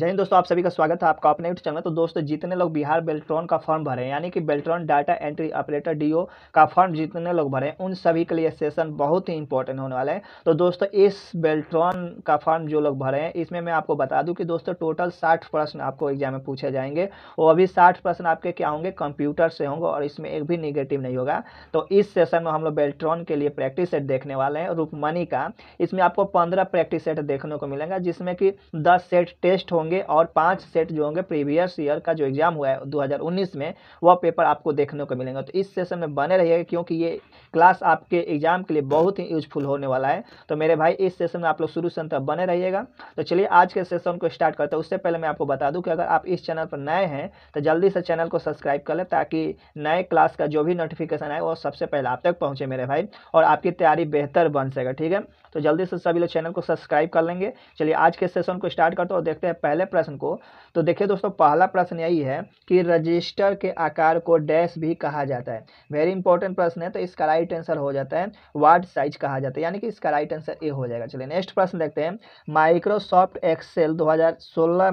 जय हिंद दोस्तों आप सभी का स्वागत है आपका अपने यूट्यूब चैनल तो दोस्तों जितने लोग बिहार बेल्ट्रॉन का फॉर्म भरे हैं यानी कि Beltron data entry operator DO का फॉर्म जितने लोग भरे हैं उन सभी के लिए सेशन बहुत ही इंपॉर्टेंट होने वाला है तो दोस्तों इस बेल्ट्रॉन का फॉर्म जो लोग भरे हैं इसमें मैं आपको बता दूँ कि दोस्तों टोटल साठ प्रश्न आपको एग्जाम में पूछे जाएंगे वो अभी साठ प्रश्न आपके क्या होंगे कंप्यूटर से होंगे और इसमें एक भी निगेटिव नहीं होगा तो इस सेशन में हम लोग बेल्ट्रॉन के लिए प्रैक्टिस सेट देखने वाले हैं रूपमनी का इसमें आपको पंद्रह प्रैक्टिस सेट देखने को मिलेगा जिसमें कि दस सेट टेस्ट होंगे होंगे और पांच सेट जो होंगे प्रीवियस ईयर का जो एग्जाम हुआ है 2019 में वह पेपर आपको देखने को मिलेंगे तो इस सेशन में बने रहिएगा क्योंकि ये क्लास आपके एग्जाम के लिए बहुत ही यूजफुल होने वाला है तो मेरे भाई इस सेशन में आप लोग शुरू से अंतर बने रहिएगा तो चलिए आज के सेशन को स्टार्ट करते हैं उससे पहले मैं आपको बता दूँ कि अगर आप इस चैनल पर नए हैं तो जल्दी से चैनल को सब्सक्राइब कर लें ताकि नए क्लास का जो भी नोटिफिकेशन आए वो सबसे पहले आप तक पहुँचे मेरे भाई और आपकी तैयारी बेहतर बन सकेगा ठीक है तो जल्दी से सभी लोग चैनल को सब्सक्राइब कर लेंगे चलिए आज के सेशन को स्टार्ट करते हैं और देखते हैं पहले पहले प्रश्न को तो देखिए दोस्तों पहला प्रश्न यही है कि रजिस्टर के आकार को डैश भी कहा जाता है वेरी इंपॉर्टेंट प्रश्न है तो इसका राइट आंसर हो जाता है वार्ड साइज कहा जाता है यानी कि इसका राइट आंसर ए हो जाएगा चलिए नेक्स्ट प्रश्न देखते हैं माइक्रोसॉफ्ट एक्सेल दो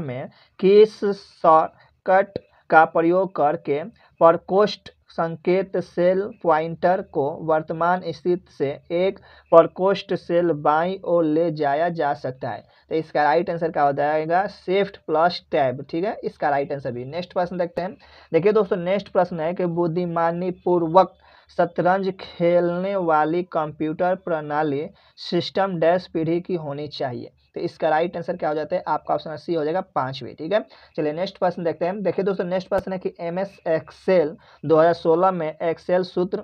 में किस शॉर्टकट का प्रयोग करके प्रकोष्ठ संकेत सेल प्वाइंटर को वर्तमान स्थिति से एक प्रकोष्ठ सेल बाई ओर ले जाया जा सकता है तो इसका राइट आंसर क्या हो जाएगा सेफ्ट प्लस टैब ठीक है इसका राइट आंसर भी नेक्स्ट प्रश्न देखते हैं देखिए दोस्तों नेक्स्ट प्रश्न है कि बुद्धिमानी पूर्वक शतरंज खेलने वाली कंप्यूटर प्रणाली सिस्टम डैश पीढ़ी की होनी चाहिए तो इसका राइट आंसर क्या हो जाता है आपका ऑप्शन सी हो जाएगा पांचवी ठीक है चलिए नेक्स्ट प्रश्न देखते हैं देखिए दोस्तों नेक्स्ट प्रश्न है कि एम एस एक्सेल दो में एक्सेल सूत्र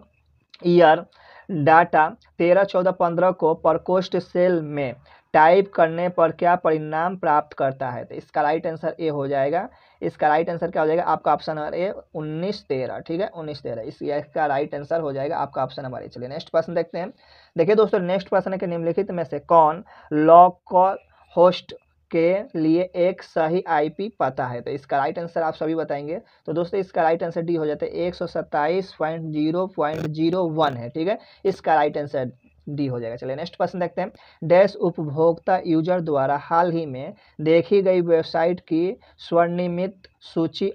ईयर डाटा तेरह चौदह पंद्रह को प्रकोष्ठ सेल में टाइप करने पर क्या परिणाम प्राप्त करता है तो इसका राइट आंसर ए हो जाएगा इसका राइट आंसर क्या हो जाएगा आपका ऑप्शन नंबर ए उन्नीस तेरह ठीक है उन्नीस तेरह इस इसका राइट आंसर हो जाएगा आपका ऑप्शन नंबर ए चलिए नेक्स्ट प्रश्न देखते हैं देखिए दोस्तों नेक्स्ट प्रश्न के निम्नलिखित में से कौन लॉक होस्ट के लिए एक सही आईपी पता है तो इसका राइट आंसर आप सभी बताएंगे तो दोस्तों इसका राइट आंसर डी हो जाता है एक सौ सत्ताईस point zero point zero one है ठीक है इसका राइट आंसर डी हो जाएगा चलिए नेक्स्ट क्वेश्चन देखते हैं डैश उपभोक्ता यूजर द्वारा हाल ही में देखी गई वेबसाइट की स्वर्णिमित सूची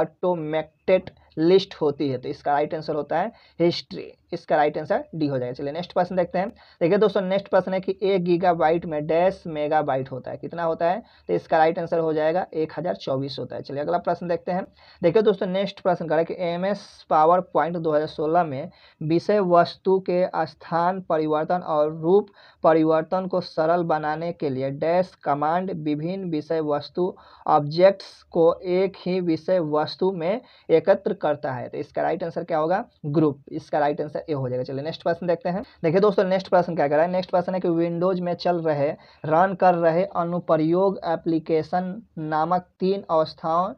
ऑटोमेटेड लिस्ट होती है तो इसका राइट आंसर होता है हिस्ट्री इसका राइट आंसर डी हो जाएगा चलिए नेक्स्ट प्रश्न देखते हैं देखिए दोस्तों नेक्स्ट प्रश्न है कि एक गीगा में डैश मेगा होता है कितना होता है तो इसका राइट आंसर हो जाएगा एक हज़ार चौबीस होता है चलिए अगला प्रश्न देखते हैं देखिए दोस्तों नेक्स्ट प्रश्न करें कि एम एस पावर पॉइंट दो सोलह में विषय वस्तु के स्थान परिवर्तन और रूप परिवर्तन को सरल बनाने के लिए डैश कमांड विभिन्न विषय वस्तु ऑब्जेक्ट्स को एक ही विषय वस्तु में एकत्र करता है तो इसका राइट आंसर क्या होगा ग्रुप इसका राइट आंसर आंसर ए हो जाएगा चलिए नेक्स्ट पर्सन देखते हैं देखिए दोस्तों नेक्स्ट पर्सन क्या कर रहा है नेक्स्ट पर्सन है कि विंडोज में चल रहे रन कर रहे अनुप्रयोग एप्लीकेशन नामक तीन अवस्थाओं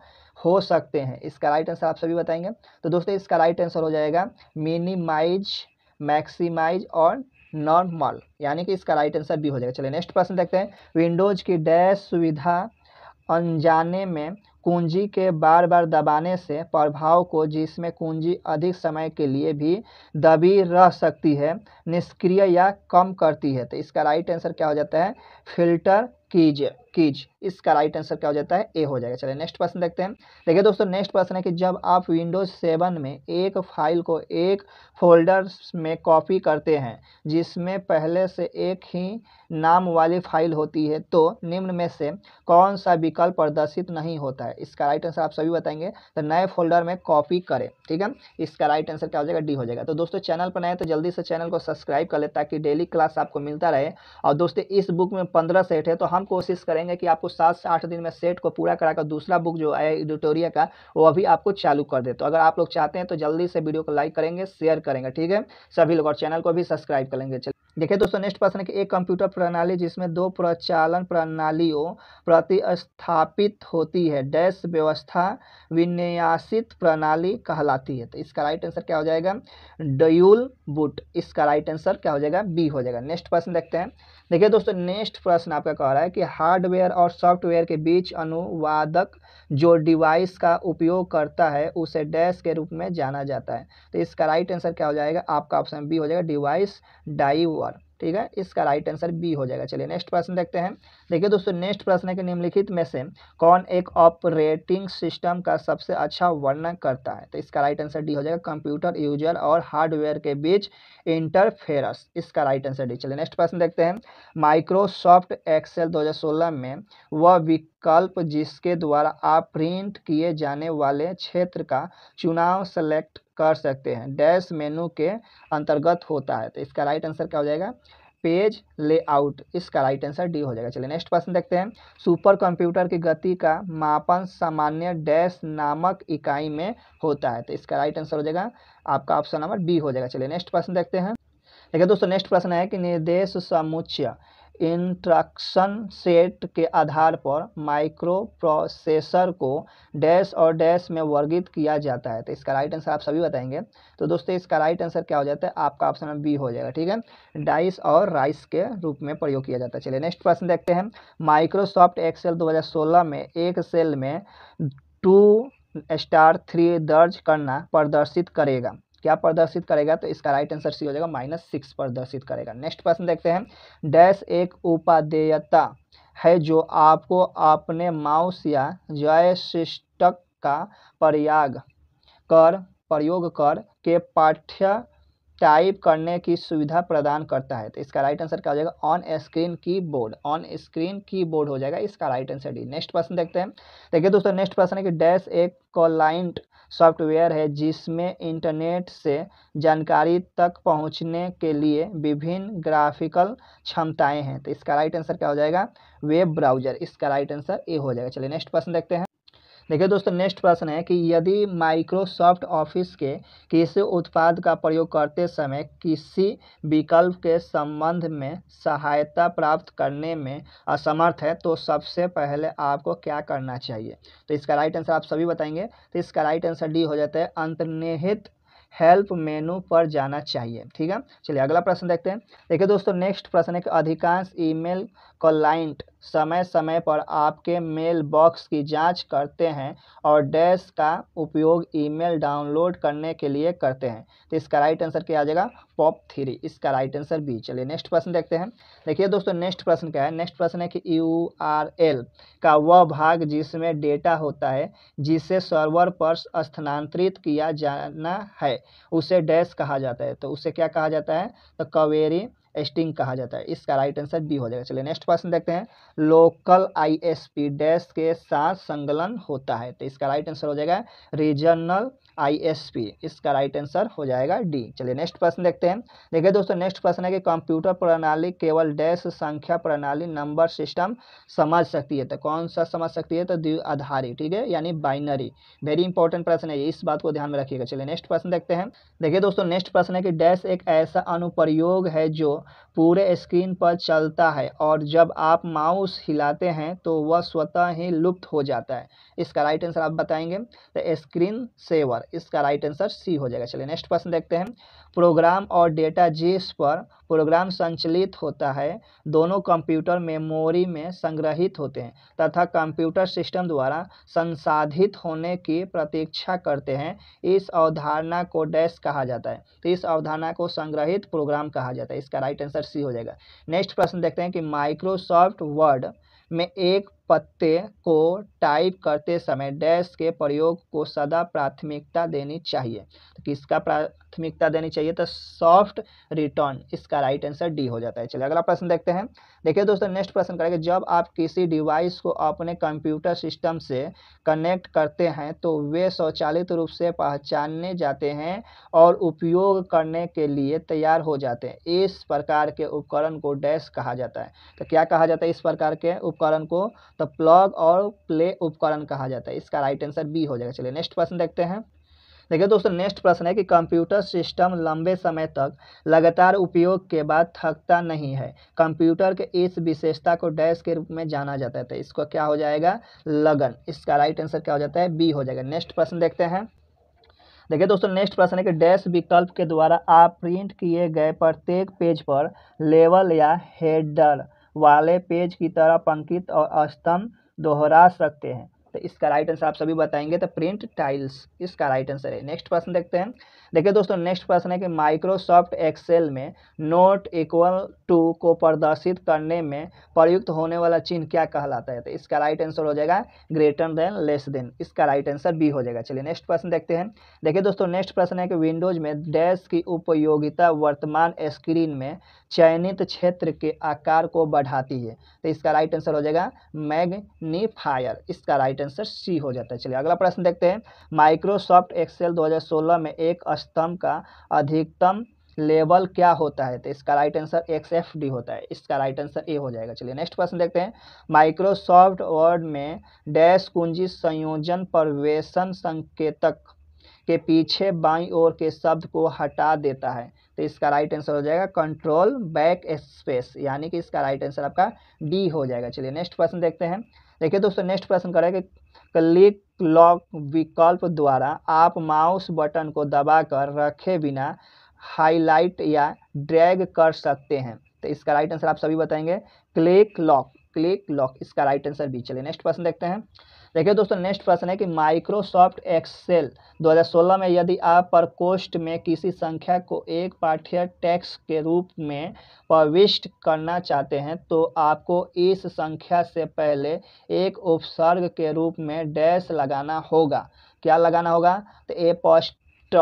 हो सकते हैं इसका राइट आंसर आप सभी बताएंगे तो दोस्तों इसका राइट आंसर हो जाएगा मिनिमाइज मैक्सीमाइज और नॉर्मल यानी कि इसका राइट आंसर भी हो जाएगा चलिए नेक्स्ट प्रश्न देखते हैं विंडोज की डैश सुविधा अनजाने में कुंजी के बार बार दबाने से प्रभाव को जिसमें कुंजी अधिक समय के लिए भी दबी रह सकती है निष्क्रिय या कम करती है तो इसका राइट आंसर क्या हो जाता है फिल्टर कीजिए कीज इसका राइट आंसर क्या हो जाता है ए हो जाएगा चलिए नेक्स्ट प्रश्न देखते हैं देखिए दोस्तों नेक्स्ट प्रश्न है कि जब आप विंडोज सेवन में एक फाइल को एक फोल्डर में कॉपी करते हैं जिसमें पहले से एक ही नाम वाली फाइल होती है तो निम्न में से कौन सा विकल्प प्रदर्शित नहीं होता है इसका राइट आंसर आप सभी बताएंगे तो नए फोल्डर में कॉपी करें ठीक है इसका राइट आंसर क्या हो जाएगा डी हो जाएगा तो दोस्तों चैनल पर नए तो जल्दी से चैनल को सब्सक्राइब कर ले ताकि डेली क्लास आपको मिलता रहे और दोस्तों इस बुक में पंद्रह सेट है तो हम कोशिश करें करेंगे कि आपको सात से आठ दिन में सेट को पूरा कराकर दूसरा बुक जो है एडिटोरिया का वो अभी आपको चालू कर दे तो अगर आप लोग चाहते हैं तो जल्दी से वीडियो को लाइक करेंगे शेयर करेंगे ठीक है सभी लोग और चैनल को भी सब्सक्राइब करेंगे देखिए दोस्तों नेक्स्ट प्रश्न है कि एक कंप्यूटर प्रणाली जिसमें दो प्रचालन प्रणालियों प्रतिस्थापित होती है डैश व्यवस्था विन्यासित प्रणाली कहलाती है तो इसका राइट आंसर क्या हो जाएगा डयूल बुट इसका राइट आंसर क्या हो जाएगा बी हो जाएगा नेक्स्ट प्रश्न देखते हैं देखिए दोस्तों नेक्स्ट प्रश्न आपका कह रहा है कि हार्डवेयर और सॉफ्टवेयर के बीच अनुवादक जो डिवाइस का उपयोग करता है उसे डैश के रूप में जाना जाता है तो इसका राइट आंसर क्या हो जाएगा आपका ऑप्शन बी हो जाएगा डिवाइस डाइवर ठीक है इसका राइट आंसर बी हो जाएगा चलिए नेक्स्ट प्रश्न देखते हैं देखिए दोस्तों नेक्स्ट प्रश्न है कि निम्नलिखित में से कौन एक ऑपरेटिंग सिस्टम का सबसे अच्छा वर्णन करता है तो इसका राइट आंसर डी हो जाएगा कंप्यूटर यूजर और हार्डवेयर के बीच इंटरफेरस इसका राइट आंसर डी चलिए नेक्स्ट प्रश्न देखते हैं माइक्रोसॉफ्ट एक्सेल दो में वह विकल्प जिसके द्वारा आप प्रिंट किए जाने वाले क्षेत्र का चुनाव सेलेक्ट कर सकते हैं डैश मेनू के अंतर्गत होता है तो इसका राइट आंसर क्या हो जाएगा पेज लेआउट इसका राइट आंसर डी हो जाएगा चलिए नेक्स्ट क्वेश्चन देखते हैं सुपर कंप्यूटर की गति का मापन सामान्य डैश नामक इकाई में होता है तो इसका राइट आंसर हो जाएगा आपका ऑप्शन नंबर बी हो जाएगा चलिए नेक्स्ट क्वेश्चन देखते हैं देखिए दोस्तों नेक्स्ट प्रश्न है कि निर्देश समुच्चय इंस्ट्रक्शन सेट के आधार पर माइक्रोप्रोसेसर को डैश और डैश में वर्गित किया जाता है तो इसका राइट आंसर आप सभी बताएंगे तो दोस्तों इसका राइट आंसर क्या हो जाता है आपका ऑप्शन में बी हो जाएगा ठीक है डाइस और राइस के रूप में प्रयोग किया जाता है चलिए नेक्स्ट प्रश्न देखते हैं माइक्रोसॉफ्ट एक्सेल दो में एक सेल में टू स्टार थ्री दर्ज करना प्रदर्शित करेगा क्या प्रदर्शित करेगा तो इसका राइट आंसर सी हो जाएगा माइनस सिक्स प्रदर्शित करेगा नेक्स्ट प्रश्न देखते हैं डैश एक उपादेयता है जो आपको अपने माउस या जयशिष्टक का प्रयाग कर प्रयोग कर के पाठ्य टाइप करने की सुविधा प्रदान करता है तो इसका राइट आंसर क्या हो जाएगा on screen keyboard on screen keyboard हो जाएगा इसका राइट आंसर डी नेक्स्ट प्रश्न देखते हैं देखिए दोस्तों नेक्स्ट प्रश्न है कि डैश एक क्लाइंट सॉफ्टवेयर है जिसमें इंटरनेट से जानकारी तक पहुंचने के लिए विभिन्न ग्राफिकल क्षमताएं हैं तो इसका राइट आंसर क्या हो जाएगा वेब ब्राउजर इसका राइट आंसर ए हो जाएगा चलिए नेक्स्ट प्रश्न देखते हैं देखिए दोस्तों नेक्स्ट प्रश्न है कि यदि माइक्रोसॉफ्ट ऑफिस के किसी उत्पाद का प्रयोग करते समय किसी विकल्प के संबंध में सहायता प्राप्त करने में असमर्थ है तो सबसे पहले आपको क्या करना चाहिए तो इसका राइट आंसर आप सभी बताएंगे तो इसका राइट आंसर डी हो जाता है अंतर्निहित हेल्प मेनू पर जाना चाहिए ठीक है चलिए अगला प्रश्न देखते हैं देखिए दोस्तों नेक्स्ट प्रश्न है कि अधिकांश ईमेल क्लाइंट समय समय पर आपके मेल बॉक्स की जांच करते हैं और डैश का उपयोग ईमेल डाउनलोड करने के लिए करते हैं तो इसका राइट आंसर क्या आ जाएगा पॉप थ्री इसका राइट आंसर बी चलिए नेक्स्ट प्रश्न देखते हैं देखिए दोस्तों नेक्स्ट प्रश्न क्या है नेक्स्ट प्रश्न है कि यू आर एल का वह भाग जिसमें डेटा होता है जिसे सर्वर पर स्थानांतरित किया जाना है उसे डैश कहा जाता है तो उसे क्या कहा जाता है तो कवेरी स्टिंग कहा जाता है इसका राइट आंसर बी हो जाएगा चलिए नेक्स्ट क्वेश्चन देखते हैं लोकल आईएसपी डैश के साथ संगलन होता है तो इसका राइट आंसर हो जाएगा रीजनल आईएसपी इसका राइट आंसर हो जाएगा डी चलिए नेक्स्ट प्रश्न देखते हैं देखिए दोस्तों नेक्स्ट प्रश्न है कि कंप्यूटर प्रणाली केवल डैश संख्या प्रणाली नंबर सिस्टम समझ सकती है तो कौन सा समझ सकती है तो द्विआधारी ठीक है यानी बाइनरी वेरी इंपॉर्टेंट प्रश्न है इस बात को ध्यान में रखिएगा चलिए नेक्स्ट प्रश्न देखते हैं देखिए दोस्तों नेक्स्ट प्रश्न है कि डैश एक ऐसा अनुप्रयोग है जो पूरे स्क्रीन पर चलता है और जब आप माउस हिलाते हैं तो वह स्वतः ही लुप्त हो जाता है इसका राइट आंसर आप बताएंगे तो स्क्रीन सेवर इसका राइट आंसर सी हो जाएगा चलिए नेक्स्ट प्रश्न देखते हैं प्रोग्राम और डेटा जिस पर प्रोग्राम संचलित होता है दोनों कंप्यूटर मेमोरी में संग्रहित होते हैं तथा कंप्यूटर सिस्टम द्वारा संसाधित होने की प्रतीक्षा करते हैं इस अवधारणा को डैश कहा जाता है तो इस अवधारणा को संग्रहित प्रोग्राम कहा जाता है इसका राइट आंसर आंसर सी हो जाएगा नेक्स्ट प्रश्न देखते हैं कि माइक्रोसॉफ्ट वर्ड में एक पते को टाइप करते समय डैश के प्रयोग को सदा प्राथमिकता देनी चाहिए तो किसका प्राथमिकता देनी चाहिए तो सॉफ्ट रिटर्न इसका राइट आंसर डी हो जाता है चलिए अगला प्रश्न देखते हैं देखिए दोस्तों नेक्स्ट प्रश्न करेंगे जब आप किसी डिवाइस को अपने कंप्यूटर सिस्टम से कनेक्ट करते हैं तो वे स्वचालित रूप से पहचानने जाते हैं और उपयोग करने के लिए तैयार हो जाते हैं इस प्रकार के उपकरण को डैश कहा जाता है तो क्या कहा जाता है इस प्रकार के उपकरण को तो प्लग और प्ले उपकरण कहा जाता है इसका राइट आंसर बी हो जाएगा चलिए नेक्स्ट प्रश्न देखते हैं देखिए दोस्तों नेक्स्ट प्रश्न है कि कंप्यूटर सिस्टम लंबे समय तक लगातार उपयोग के बाद थकता नहीं है कंप्यूटर के इस विशेषता को डैश के रूप में जाना जाता है तो इसको क्या हो जाएगा लगन इसका राइट आंसर क्या हो जाता है बी हो जाएगा नेक्स्ट प्रश्न देखते हैं देखिए दोस्तों नेक्स्ट प्रश्न है कि डैश विकल्प के द्वारा आप प्रिंट किए गए प्रत्येक पेज पर लेवल या हेडर वाले पेज की तरह पंकित और स्तंभ दोहरा सकते हैं तो इसका राइट आंसर आप सभी बताएंगे तो प्रिंट टाइल्स इसका राइट आंसर है नेक्स्ट प्रश्न देखते हैं देखिए दोस्तों नेक्स्ट प्रश्न है कि माइक्रोसॉफ्ट एक्सेल में नोट इक्वल टू को प्रदर्शित करने में प्रयुक्त होने वाला चिन्ह क्या कहलाता है तो इसका राइट आंसर हो जाएगा ग्रेटर देन लेस देन इसका राइट आंसर बी हो जाएगा चलिए नेक्स्ट प्रश्न देखते हैं देखिए दोस्तों नेक्स्ट प्रश्न है कि विंडोज में डैश की उपयोगिता वर्तमान स्क्रीन में चयनित क्षेत्र के आकार को बढ़ाती है तो इसका राइट आंसर हो जाएगा मैग्नीफायर इसका राइट आंसर सी हो जाता है चलिए अगला प्रश्न देखते हैं माइक्रोसॉफ्ट एक्सेल 2016 में एक स्तंभ का अधिकतम लेवल क्या होता है तो इसका right answer X F D होता है इसका राइट आंसर ए हो जाएगा चलिए नेक्स्ट प्रश्न देखते हैं माइक्रोसॉफ्ट वर्ड में डैश कुंजी संयोजन परवेशन संकेतक के पीछे बाई ओर के शब्द को हटा देता है तो इसका राइट आंसर हो जाएगा कंट्रोल बैक स्पेस यानी कि इसका राइट आंसर आपका डी हो जाएगा चलिए नेक्स्ट प्रश्न देखते हैं देखिए दोस्तों नेक्स्ट क्वेश्चन करेगा क्लिक लॉक विकल्प द्वारा आप माउस बटन को दबाकर रखे बिना हाईलाइट या ड्रैग कर सकते हैं तो इसका राइट आंसर आप सभी बताएंगे क्लिक लॉक क्लिक लॉक इसका राइट आंसर भी चलिए नेक्स्ट प्रश्न देखते हैं देखिए दोस्तों नेक्स्ट प्रश्न है कि माइक्रोसॉफ्ट एक्सेल 2016 में यदि आप प्रकोष्ठ में किसी संख्या को एक पाठ्य टैक्स के रूप में प्रविष्ट करना चाहते हैं तो आपको इस संख्या से पहले एक उपसर्ग के रूप में डैश लगाना होगा क्या लगाना होगा तो ए पॉस्ट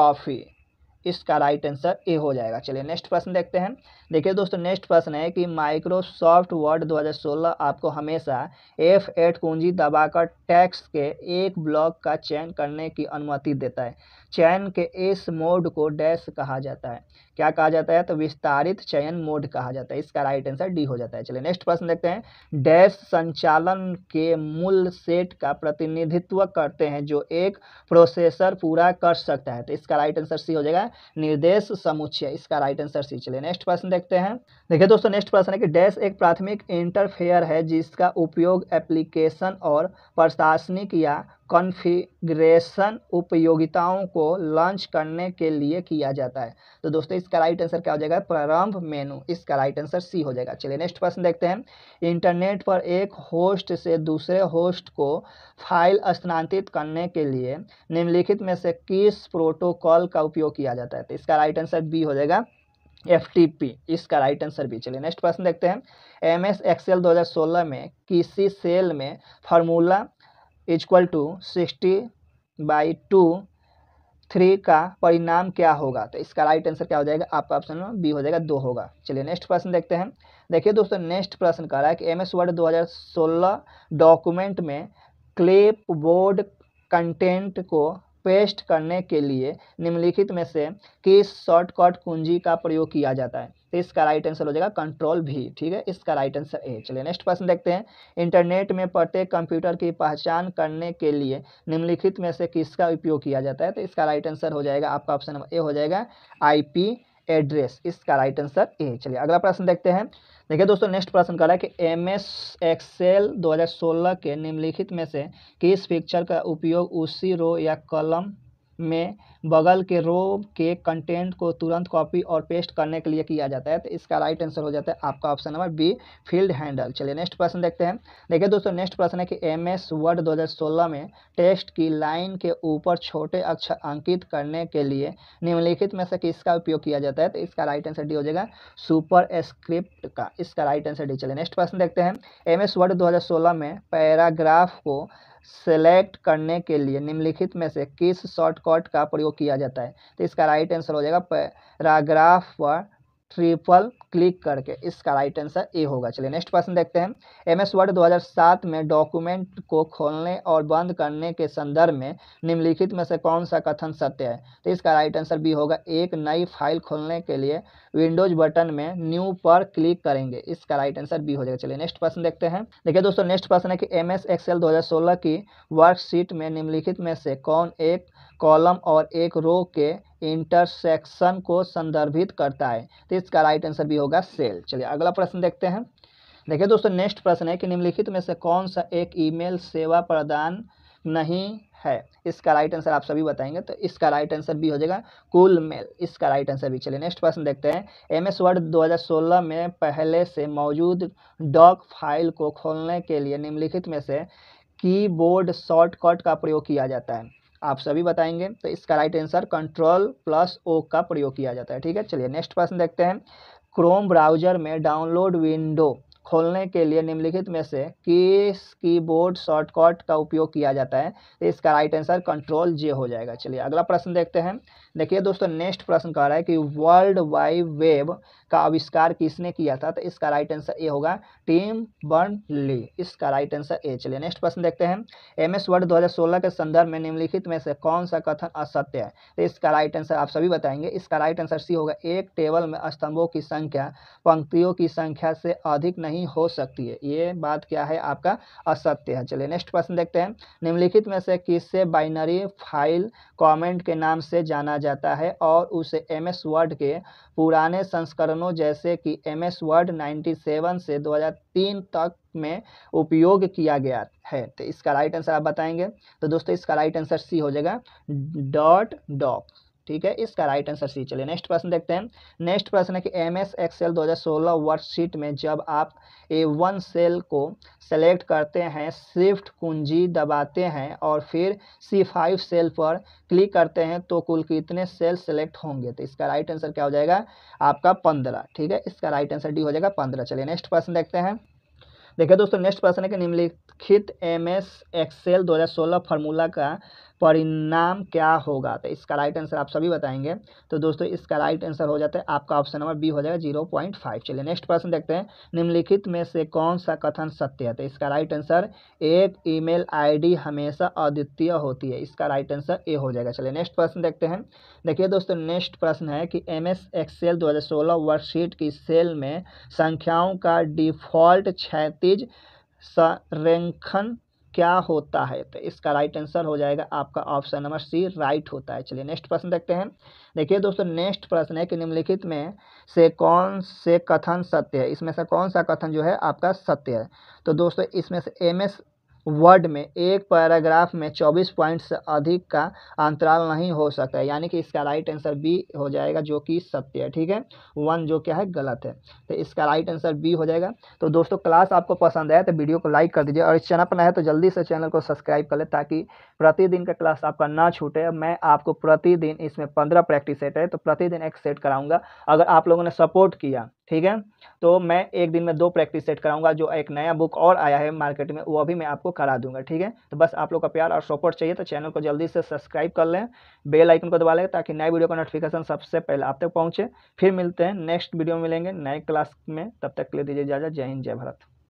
इसका राइट आंसर ए हो जाएगा चलिए नेक्स्ट प्रश्न देखते हैं देखिए दोस्तों नेक्स्ट प्रश्न है कि माइक्रोसॉफ्ट वर्ड 2016 आपको हमेशा एफ एट कुंजी दबाकर टैक्स के एक ब्लॉक का चयन करने की अनुमति देता है चयन के इस मोड को डैश कहा जाता है क्या कहा जाता है तो विस्तारित चयन मोड कहा जाता है इसका राइट आंसर डी हो जाता है चलिए नेक्स्ट प्रश्न देखते हैं डैश संचालन के मूल सेट का प्रतिनिधित्व करते हैं जो एक प्रोसेसर पूरा कर सकता है तो इसका राइट आंसर सी हो जाएगा निर्देश समुच्चय इसका राइट आंसर सी चलिए नेक्स्ट प्रश्न देखते हैं देखिए दोस्तों नेक्स्ट प्रश्न है कि डैश एक प्राथमिक इंटरफेयर है जिसका उपयोग एप्लीकेशन और प्रशासनिक या कॉन्फ़िगरेशन उपयोगिताओं को लॉन्च करने के लिए किया जाता है तो दोस्तों इसका राइट आंसर क्या हो जाएगा प्रारंभ मेनू इसका राइट आंसर सी हो जाएगा चलिए नेक्स्ट प्रश्न देखते हैं इंटरनेट पर एक होस्ट से दूसरे होस्ट को फाइल स्थानांतरित करने के लिए निम्नलिखित में से किस प्रोटोकॉल का उपयोग किया जाता है तो इसका राइट आंसर बी हो जाएगा एफ टी पी इसका राइट आंसर भी चलिए नेक्स्ट प्रश्न देखते हैं एम एस एक्सेल दो हज़ार सोलह में किसी सेल में formula equal to sixty by two three का परिणाम क्या होगा तो इसका राइट आंसर क्या हो जाएगा आपका ऑप्शन बी हो जाएगा दो होगा चलिए नेक्स्ट प्रश्न देखते हैं देखिए दोस्तों नेक्स्ट प्रश्न कह रहा है कि एम एस वर्ड दो हज़ार सोलह डॉक्यूमेंट में क्लेप बोर्ड कंटेंट को पेस्ट करने के लिए निम्नलिखित में से किस शॉर्टकट कुंजी का प्रयोग किया जाता है तो इसका राइट आंसर हो जाएगा कंट्रोल भी ठीक है इसका राइट आंसर ए चलिए नेक्स्ट प्रश्न देखते हैं इंटरनेट में प्रत्येक कंप्यूटर की पहचान करने के लिए निम्नलिखित में से किसका उपयोग किया जाता है तो इसका राइट आंसर हो जाएगा आपका ऑप्शन नंबर ए हो जाएगा आई एड्रेस इसका राइट आंसर ए चलिए अगला प्रश्न देखते हैं देखिए दोस्तों नेक्स्ट प्रश्न कह रहा है कि एम एस एक्सेल दो के निम्नलिखित में से किस पिक्चर का उपयोग उसी रो या कलम में बगल के रो के कंटेंट को तुरंत कॉपी और पेस्ट करने के लिए किया जाता है तो इसका राइट आंसर हो जाता है आपका option number B field handle चलिए नेक्स्ट प्रश्न देखते हैं देखिए दोस्तों नेक्स्ट प्रश्न है कि एम एस वर्ड 2016 में टेक्स्ट की लाइन के ऊपर छोटे अक्षर अंकित करने के लिए निम्नलिखित में से किसका उपयोग किया जाता है तो इसका राइट आंसर डी हो जाएगा सुपर स्क्रिप्ट का इसका राइट आंसर डी चलिए नेक्स्ट प्रश्न देखते हैं एम एस वर्ड दो में पैराग्राफ को सेलेक्ट करने के लिए निम्नलिखित में से किस शॉर्टकट का प्रयोग किया जाता है तो इसका राइट आंसर हो जाएगा पैराग्राफ पर ट्रिपल क्लिक करके इसका राइट आंसर ए होगा चलिए नेक्स्ट प्रश्न देखते हैं एम एस वर्ड 2007 में डॉक्यूमेंट को खोलने और बंद करने के संदर्भ में निम्नलिखित में से कौन सा कथन सत्य है तो इसका राइट आंसर बी होगा एक नई फाइल खोलने के लिए विंडोज बटन में न्यू पर क्लिक करेंगे इसका राइट आंसर बी हो जाएगा चलिए नेक्स्ट प्रश्न देखते हैं देखिए दोस्तों नेक्स्ट प्रश्न है कि एम एस एक्सएल 2016 की वर्कशीट में निम्नलिखित में से कौन एक कॉलम और एक रो के इंटरसेक्शन को संदर्भित करता है तो इसका राइट आंसर भी होगा सेल चलिए अगला प्रश्न देखते हैं देखिए दोस्तों नेक्स्ट प्रश्न है कि निम्नलिखित में से कौन सा एक ईमेल सेवा प्रदान नहीं है इसका राइट आंसर आप सभी बताएंगे तो इसका राइट आंसर भी हो जाएगा कुल मेल इसका राइट आंसर भी चलिए नेक्स्ट प्रश्न देखते हैं एम एस वर्ड दो में पहले से मौजूद डॉक फाइल को खोलने के लिए निम्नलिखित में से कीबोर्ड शॉर्टकट का प्रयोग किया जाता है आप सभी बताएंगे तो इसका right answer control plus O का प्रयोग किया जाता है ठीक है चलिए नेक्स्ट प्रश्न देखते हैं क्रोम ब्राउजर में डाउनलोड विंडो खोलने के लिए निम्नलिखित में से किस कीबोर्ड शॉर्टकट का उपयोग किया जाता है तो इसका राइट आंसर कंट्रोल जे हो जाएगा चलिए अगला प्रश्न देखते हैं देखिए दोस्तों नेक्स्ट प्रश्न कह रहा है कि वर्ल्ड वाइड वेब का आविष्कार किसने किया था तो इसका राइट आंसर ए होगा टीम बर्न ली इसका राइट आंसर ए चलिए नेक्स्ट प्रश्न देखते हैं एम एस वर्ड दो के संदर्भ में निम्नलिखित में से कौन सा कथन असत्य है तो इसका राइट आंसर आप सभी बताएंगे इसका राइट आंसर सी होगा एक टेबल में स्तंभों की संख्या पंक्तियों की संख्या से अधिक नहीं नहीं हो सकती है ये बात क्या है आपका असत्य है चलिए नेक्स्ट प्रश्न देखते हैं निम्नलिखित में से किससे बाइनरी फाइल कमेंट के नाम से जाना जाता है और उसे एम एस वर्ड के पुराने संस्करणों जैसे कि M S Word ninety seven से दो हज़ार तीन तक में उपयोग किया गया है तो इसका राइट आंसर आप बताएंगे तो दोस्तों इसका राइट आंसर सी हो जाएगा डॉट डॉक ठीक है इसका राइट आंसर सी चलिए नेक्स्ट प्रश्न देखते हैं नेक्स्ट प्रश्न है कि एम एस एक्सेल दो वर्कशीट में जब आप ए वन सेल को सेलेक्ट करते हैं स्विफ्ट कुंजी दबाते हैं और फिर सी फाइव सेल पर क्लिक करते हैं तो कुल कितने सेल सेलेक्ट होंगे तो इसका राइट आंसर क्या हो जाएगा आपका पंद्रह ठीक है इसका राइट आंसर डी हो जाएगा पंद्रह चलिए नेक्स्ट प्रश्न देखते हैं देखिए दोस्तों नेक्स्ट प्रश्न है कि निम्नलिखित एम एस एक्सेल सोलह फार्मूला का परिणाम क्या होगा तो इसका राइट आंसर आप सभी बताएंगे तो दोस्तों इसका राइट आंसर हो जाता है आपका ऑप्शन नंबर बी हो जाएगा जीरो पॉइंट फाइव चलिए नेक्स्ट प्रश्न देखते हैं निम्नलिखित में से कौन सा कथन सत्य है तो इसका राइट आंसर एक ईमेल आईडी हमेशा अद्वितीय होती है इसका राइट आंसर ए हो जाएगा चलिए नेक्स्ट प्रश्न देखते हैं देखिए दोस्तों नेक्स्ट प्रश्न है कि एम एस एक्सेल दो हज़ार सोलह वर्कशीट की सेल में संख्याओं का डिफॉल्ट क्षैतिज संरेखन क्या होता है तो इसका राइट आंसर हो जाएगा आपका ऑप्शन नंबर सी राइट होता है चलिए नेक्स्ट प्रश्न देखते हैं देखिए दोस्तों नेक्स्ट प्रश्न है कि निम्नलिखित में से कौन से कथन सत्य है इसमें से कौन सा कथन जो है आपका सत्य है तो दोस्तों इसमें से एम एस वर्ड में एक पैराग्राफ में चौबीस पॉइंट से अधिक का अंतराल नहीं हो सकता है यानी कि इसका राइट आंसर बी हो जाएगा जो कि सत्य है ठीक है वन जो क्या है गलत है तो इसका राइट आंसर बी हो जाएगा तो दोस्तों क्लास आपको पसंद आया तो वीडियो को लाइक कर दीजिए और इस चैनल पर नया तो जल्दी से चैनल को सब्सक्राइब कर ले ताकि प्रतिदिन का क्लास आपका ना छूटे मैं आपको प्रतिदिन इसमें पंद्रह प्रैक्टिस सेट है तो प्रतिदिन एक सेट कराऊंगा अगर आप लोगों ने सपोर्ट किया ठीक है तो मैं एक दिन में दो प्रैक्टिस सेट कराऊंगा जो एक नया बुक और आया है मार्केट में वो भी मैं आपको करा दूंगा ठीक है तो बस आप लोग का प्यार और सपोर्ट चाहिए तो चैनल को जल्दी से सब्सक्राइब कर लें बेल आइकन को दबा लें ताकि नए वीडियो का नोटिफिकेशन सबसे पहले आप तक पहुँचे फिर मिलते हैं नेक्स्ट वीडियो में मिलेंगे नए क्लास में तब तक के लिए दीजिए इजाज़त जय हिंद जय भारत